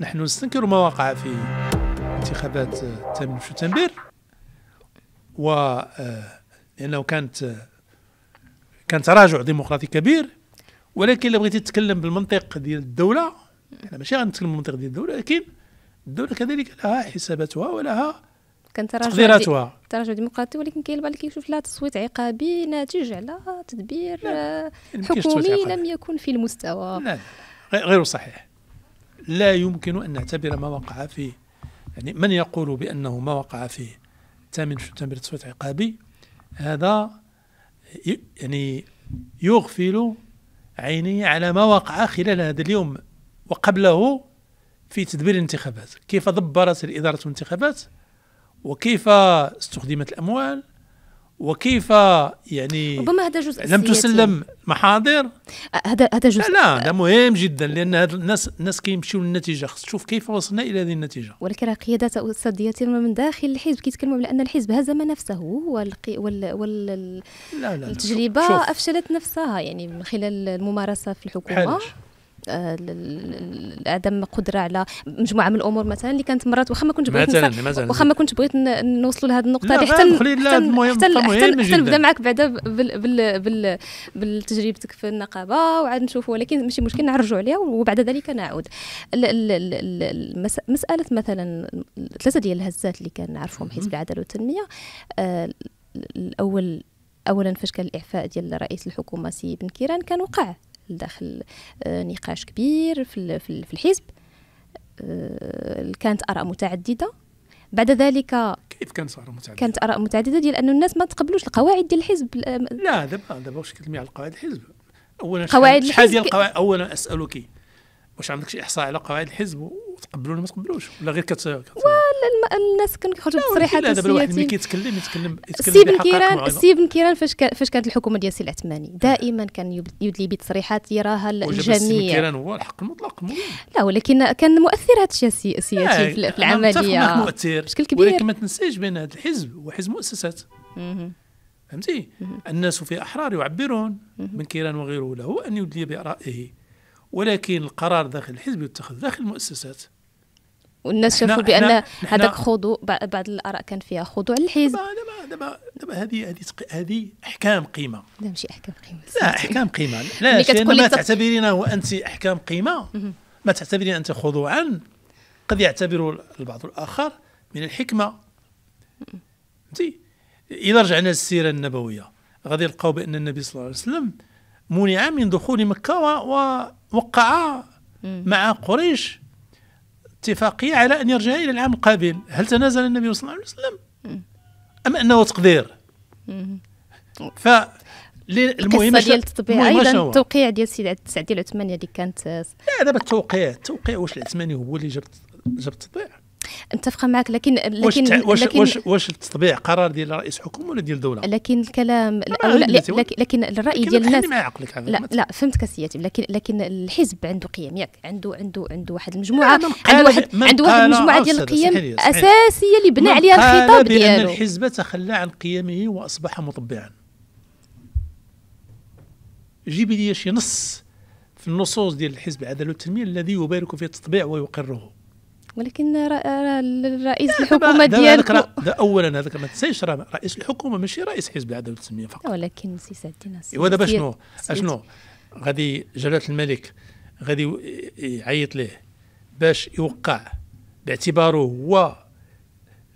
نحن نستنكر ما وقع في انتخابات تامين شتنبر و آه، لانه كانت آه، كان تراجع ديمقراطي كبير ولكن لو بغيتي تتكلم بالمنطق ديال الدوله انا ماشي غنتكلم بالمنطق ديال الدوله لكن الدوله كذلك لها حساباتها ولها كان تراجع تراجع ديمقراطي ولكن كاين البعض اللي كيشوف لها تصويت عقابي ناتج على تدبير آه، يعني حكومي لم يكن في المستوى لا غير صحيح لا يمكن أن نعتبر ما وقع فيه يعني من يقول بأنه ما وقع فيه 8 سبتمبر تصويت عقابي هذا يعني يغفل عيني على ما وقع خلال هذا اليوم وقبله في تدبير الانتخابات كيف دبرت الإدارة الانتخابات وكيف استخدمت الأموال وكيف يعني ربما هذا جزء لم تسلم محاضر أه، هذا هذا جزء لا, هذا مهم جدا لان هاد الناس الناس كيمشيو للنتيجه خص تشوف كيف وصلنا الى هذه النتيجه ولكن قيادات استاذ من داخل الحزب كيتكلموا على ان الحزب هزم نفسه والقي وال وال لا لا التجربه شوف. افشلت نفسها يعني من خلال الممارسه في الحكومه حلش. آه، عدم قدره على مجموعه من الامور مثلا اللي كانت مرات واخا ما كنت بغيت واخا ما كنت بغيت نوصلوا لهذه النقطه هذه حتى حتى حتى نبدا معك بعدا بالتجربتك في النقابه وعاد نشوفوا ولكن ماشي مشكل نرجعوا عليها وبعد ذلك نعود مساله مثلا ثلاثه ديال الهزات اللي كان نعرفهم حزب العداله والتنميه آه، الاول اولا فاش كان الاعفاء ديال رئيس الحكومه سي بن كيران كان وقع داخل آه، نقاش كبير في الحزب آه، كانت اراء متعدده بعد ذلك كيف كانت اراء متعدده؟ كانت اراء متعدده ديال انه الناس ما تقبلوش القواعد ديال الحزب لا دابا دابا واش كتلمي على قواعد الحزب اولا قواعد شحال ديال القواعد اولا اسالك واش عندك شي احصاء على قواعد الحزب وتقبلوا ولا ما تقبلوش ولا غير كت الناس كانوا كيخرجوا بتصريحات هذا ملي كيتكلم يتكلم يتكلم سي بن كيران سي بن كيران فاش فاش كانت الحكومه ديال سي العثماني نعم. دائما كان يدلي بتصريحات يراها الجميع سي بن كيران هو الحق المطلق لا ولكن كان مؤثر هذا الشيء سياسي في العمليه مؤثر بشكل كبير ولكن ما تنساش بان هذا الحزب هو حزب مؤسسات فهمتي الناس في احرار يعبرون من كيران وغيره له ان يدلي برائه ولكن القرار داخل الحزب يتخذ داخل المؤسسات والناس شافوا بان هذاك خضوع بعض الاراء كان فيها خضوع للحزب دابا دابا دابا هذه هذه هذه احكام قيمه لا ماشي احكام قيمه لا احكام قيمه لا ما تعتبرينه انت احكام قيمه ما تعتبرين انت خضوعا قد يعتبر البعض الاخر من الحكمه فهمتي اذا رجعنا للسيره النبويه غادي نلقاو بان النبي صلى الله عليه وسلم منع من دخول مكه ووقع مع قريش اتفاقية على أن يرجع إلى العام القادم هل تنازل النبي صلى الله عليه وسلم أم أنه تقدير ف المهم ديال التطبيع ايضا التوقيع ديال السيد سعدي العثماني اللي كانت لا دابا التوقيع التوقيع واش العثماني هو اللي جاب جاب التطبيع نتفق معك لكن لكن واش لكن واش, واش التطبيع قرار ديال رئيس حكومه ولا ديال دوله لكن الكلام لكن, لكن الراي ديال الناس عقلك لا لا فهمتك سياتي لكن لكن الحزب عنده قيم ياك عنده عنده عنده واحد المجموعه عنده واحد عنده واحد المجموعه ديال القيم اساسيه اللي بنى عليها الخطاب ديالو بان الحزب تخلى عن قيمه واصبح مطبعا جيبي لي شي نص في النصوص ديال الحزب العداله والتنميه الذي يبارك فيه التطبيع ويقره ولكن الرئيس الحكومه ديالك دا اولا هذاك ما تنساش راه رئيس الحكومه ماشي رئيس حزب العداله والتنميه فقط ولكن سي سعد الدين ايوا دابا شنو أشنو غادي جلاله الملك غادي يعيط ليه باش يوقع باعتباره هو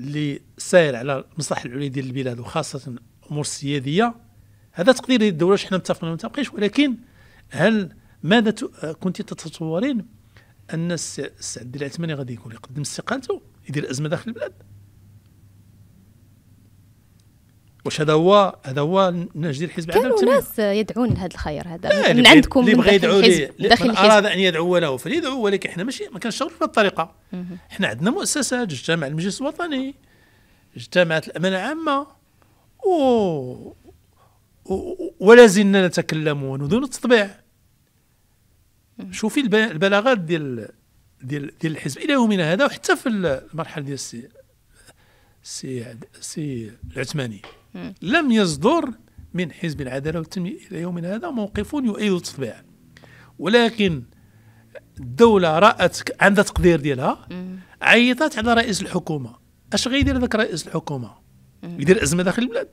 اللي ساير على المصلحه العليا ديال البلاد وخاصه الامور السياديه هذا تقدير للدولة شحنا متفقين ما متفقينش ولكن هل ماذا كنت تتصورين ان السعد بن العثماني غادي يكون يقدم استقالته يدير ازمه داخل البلاد واش هذا هو هذا هو النهج ديال الحزب كانوا ناس يدعون لهذا الخير هذا من عندكم اللي بغى يدعو ليه من اراد ان يدعو له فليدعو ولكن احنا ماشي ما كنشتغلوش بهذه الطريقه احنا عندنا مؤسسات اجتمع المجلس الوطني اجتمعت الامانه العامه و... ولا زلنا نتكلم ونذون التطبيع شوفي البلاغات ديال ديال ديال الحزب الى يومنا هذا وحتى في المرحله ديال السي سي سي العثماني لم يصدر من حزب العداله والتنميه الى يومنا هذا موقف يؤيد التطبيع ولكن الدوله رات عندها تقدير ديالها عيطت على رئيس الحكومه اش غيدير ذاك رئيس الحكومه يدير ازمه داخل البلاد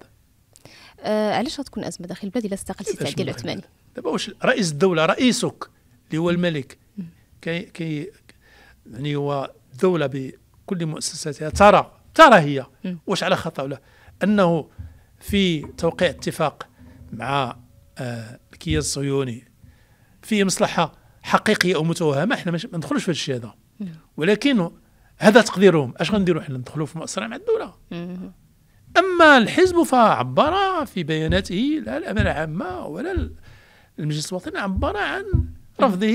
آه علاش غتكون ازمه داخل البلاد الا استقلت التعدي العثماني دابا واش رئيس الدوله رئيسك اللي هو الملك كي, كي يعني هو الدولة بكل مؤسساتها ترى ترى هي واش على خطأ ولا أنه في توقيع اتفاق مع آه الكيان الصهيوني فيه مصلحة حقيقية أو متوهمة احنا ما ندخلوش في هذا الشيء هذا ولكن هذا تقديرهم اش غنديروا حنا ندخلوا في مؤسسة مع الدولة أما الحزب فعبر في بياناته لا الأمانة العامة ولا المجلس الوطني عبر عن رفضه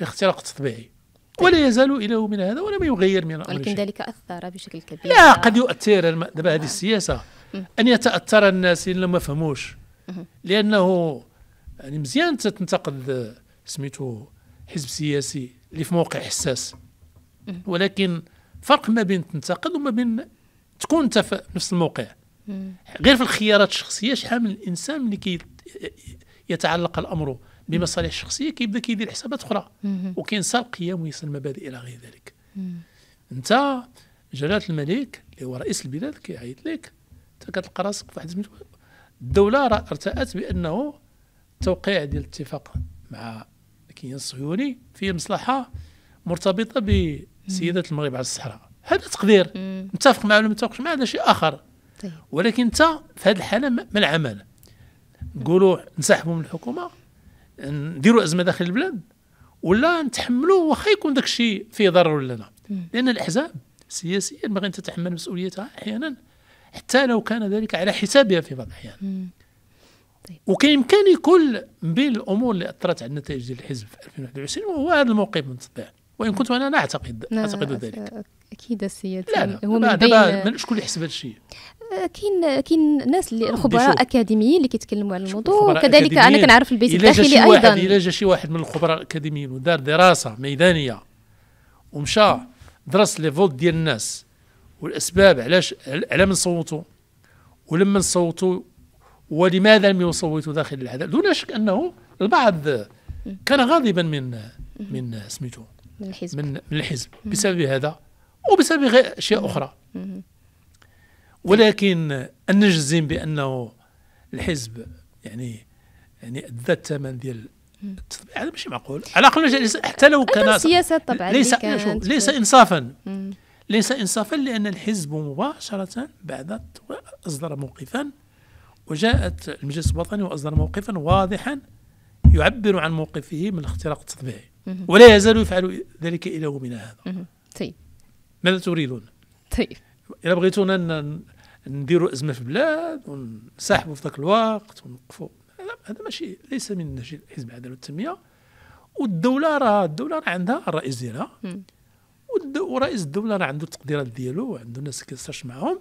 لاختراق التطبيعي ولا يزال الى يومنا هذا ولم يغير من ولكن شيء. ذلك اثر بشكل كبير لا قد يؤثر دابا هذه نعم. السياسه ان يتاثر الناس ان لم يفهموش لانه يعني مزيان تنتقد سميتو حزب سياسي اللي في موقع حساس ولكن فرق ما بين تنتقد وما بين تكون انت في نفس الموقع غير في الخيارات الشخصيه شحال من الانسان اللي كي يتعلق الامر بمصالح شخصيه كيبدا كيدير حسابات اخرى وكينسى القيم وينسى المبادئ الى غير ذلك انت جلاله الملك اللي هو رئيس البلاد كيعيط لك انت كتلقى راسك في واحد الدوله ارتأت بانه التوقيع ديال الاتفاق مع الكيان الصهيوني فيه مصلحه مرتبطه بسياده المغرب على الصحراء هذا تقدير متفق معه ولا متفقش معه هذا شيء اخر طيب. ولكن انت في هذه الحاله ما العمل نقولوا انسحبوا من الحكومه نديروا ازمه داخل البلاد ولا نتحملوا واخا يكون داك الشيء فيه ضرر لنا لان الاحزاب سياسيا غير تتحمل مسؤوليتها احيانا حتى لو كان ذلك على حسابها في بعض الاحيان طيب. وكيمكن يكون من بين الامور اللي اثرت على النتائج ديال الحزب في 2021 وهو هذا الموقف من التطبيع وان كنت انا لا اعتقد لا اعتقد ذلك اكيد السيد لا لا هو من دابا شكون اللي حسب هذا الشيء آه، كاين كاين الناس اللي الخبراء اكاديميين اللي كيتكلموا على الموضوع وكذلك انا كنعرف البيت الداخلي ايضا الا جا شي واحد من الخبراء الاكاديميين ودار دراسه ميدانيه ومشى درس لي فوت ديال الناس والاسباب علاش على من صوتوا ولما صوتوا ولماذا لم يصوتوا داخل العداله دون شك انه البعض كان غاضبا من من سميتو من الحزب من, من الحزب بسبب هذا وبسبب غير اشياء اخرى ولكن ان نجزم بانه الحزب يعني يعني ادى الثمن ديال هذا ماشي معقول على الاقل حتى لو كان سياسه طبعا ليس ليس انصافا ليس انصافا لان الحزب مباشره بعد اصدر موقفا وجاءت المجلس الوطني واصدر موقفا واضحا يعبر عن موقفه من الاختراق التطبيعي ولا يزال يفعل ذلك إلى يومنا هذا طيب ماذا تريدون؟ طيب إذا بغيتونا نديروا أزمة في البلاد ونسحبوا في ذاك الوقت ونوقفوا هذا ماشي ليس من نهج حزب العداله والتنميه والدوله راه الدوله راه عندها الرئيس ديالها ورئيس الدوله راه عنده التقديرات ديالو وعنده الناس كيسترش معاهم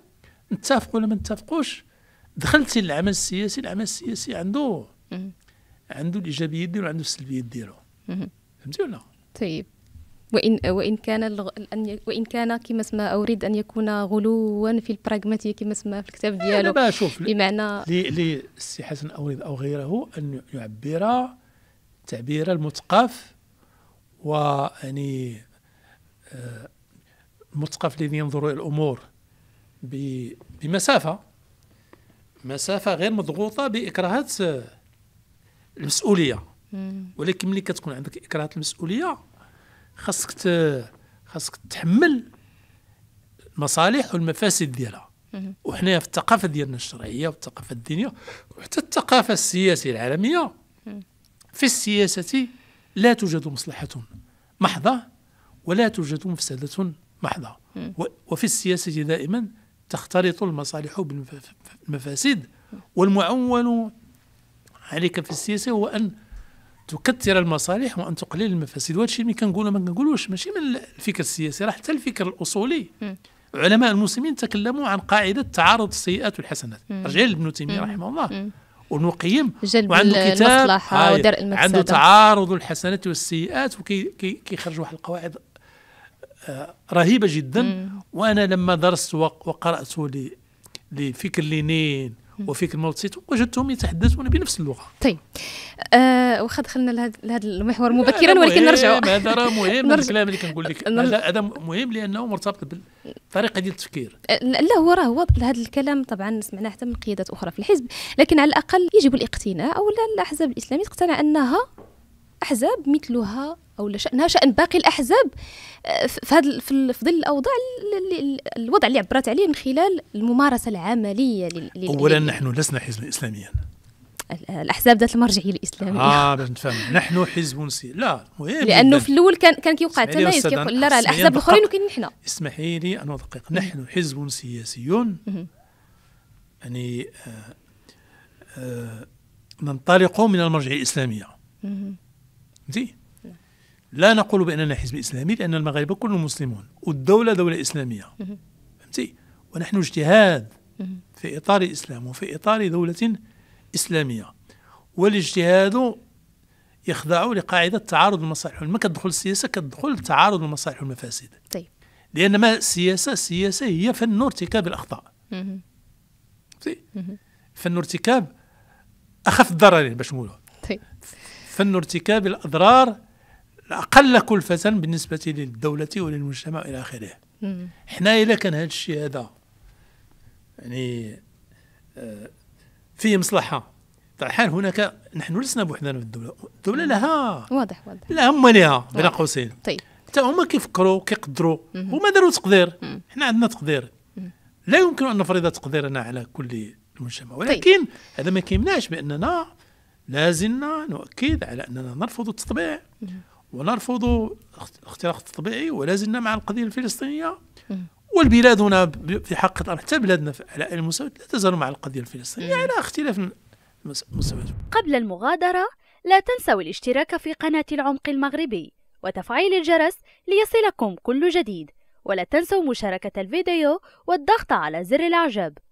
نتفقوا ولا ما نتفقوش دخلتي للعمل السياسي العمل السياسي عنده عنده الايجابيات ديالو وعنده السلبيات ديالو فهمتي ولا طيب وان وان كان اللغ... وان كان كما سما اريد ان يكون غلوا في البراغماتيه كما سما في الكتاب ديالو لا شوف بمعنى للسي حسن اوريد او غيره ان يعبر تعبير المثقف ويعني آه، المثقف الذي ينظر الى الامور بمسافه مسافه غير مضغوطه باكراهات آه، المسؤوليه ولكن ملي كتكون عندك اكراه المسؤوليه خاصك خاصك تحمل المصالح والمفاسد ديالها وحنايا في الثقافه ديالنا الشرعيه والثقافه الدينيه وحتى الثقافه السياسيه العالميه في السياسه لا توجد مصلحه محضه ولا توجد مفسده محضه وفي السياسه دائما تختلط المصالح بالمفاسد والمعول عليك في السياسه هو ان تكثر المصالح وان تقلل المفاسد وهذا الشيء اللي كنقولوا ما كنقولوش ماشي من الفكر السياسي راه حتى الفكر الاصولي م. علماء المسلمين تكلموا عن قاعده تعارض السيئات والحسنات رجع لابن تيميه رحمه الله ونقيم وعنده كتاب عنده تعارض الحسنات والسيئات وكيخرج واحد القواعد آه، رهيبه جدا م. وانا لما درست وقرات لفكر لينين وفيك الملتزم وجدتهم يتحدثون بنفس اللغه طيب آه واخا دخلنا لهذا المحور مبكرا ولكن نرجع هذا راه مهم الكلام اللي كنقول لك هذا مهم لانه مرتبط بالطريقه ديال التفكير آه، لا هو راه هو هذا الكلام طبعا سمعناه حتى من قيادات اخرى في الحزب لكن على الاقل يجب الاقتناء او الاحزاب الاسلاميه تقتنع انها احزاب مثلها او شانها شان باقي الاحزاب آه، في هذا في ظل الاوضاع الوضع اللي عبرت عليه من خلال الممارسه العمليه لل اولا نحن لسنا حزبا اسلاميا الاحزاب ذات المرجعيه الاسلاميه اه باش نفهم نحن حزب سي لا مهم لانه في الاول كان كان كيوقع تمايز كيقول لا راه الاحزاب الاخرين وكاين نحن اسمحي لي ان ادقق نحن حزب سياسي يعني آه آه ننطلق من المرجعيه الاسلاميه فهمتي لا نقول بأننا حزب إسلامي لأن المغاربة كلهم مسلمون والدولة دولة إسلامية فهمتي ونحن اجتهاد في إطار الإسلام وفي إطار دولة إسلامية والاجتهاد يخضع لقاعدة تعارض المصالح ما كتدخل السياسة كتدخل تعارض المصالح والمفاسد طيب لأن ما السياسة السياسة هي فن ارتكاب الأخطاء فن ارتكاب أخف الضررين باش نقولوا طيب. فن ارتكاب الأضرار اقل كلفه بالنسبه للدوله وللمجتمع الى اخره حنا الا كان هذا الشيء هذا يعني آه، فيه مصلحه الحال هناك نحن لسنا بوحدنا في الدوله الدوله لها واضح واضح لها هما لها بين قوسين طيب حتى هما كيفكروا كيقدروا هما داروا تقدير حنا عندنا تقدير لا يمكن ان نفرض تقديرنا على كل المجتمع طيب. ولكن طيب. هذا ما كيمنعش باننا لازلنا نؤكد على اننا نرفض التطبيع ونرفض اختراق الطبيعي ولا زلنا مع القضيه الفلسطينيه والبلاد هنا في حق حتى بلادنا على المستوى لا تزال مع القضيه الفلسطينيه على اختلاف المستويات قبل المغادره لا تنسوا الاشتراك في قناه العمق المغربي وتفعيل الجرس ليصلكم كل جديد ولا تنسوا مشاركه الفيديو والضغط على زر الاعجاب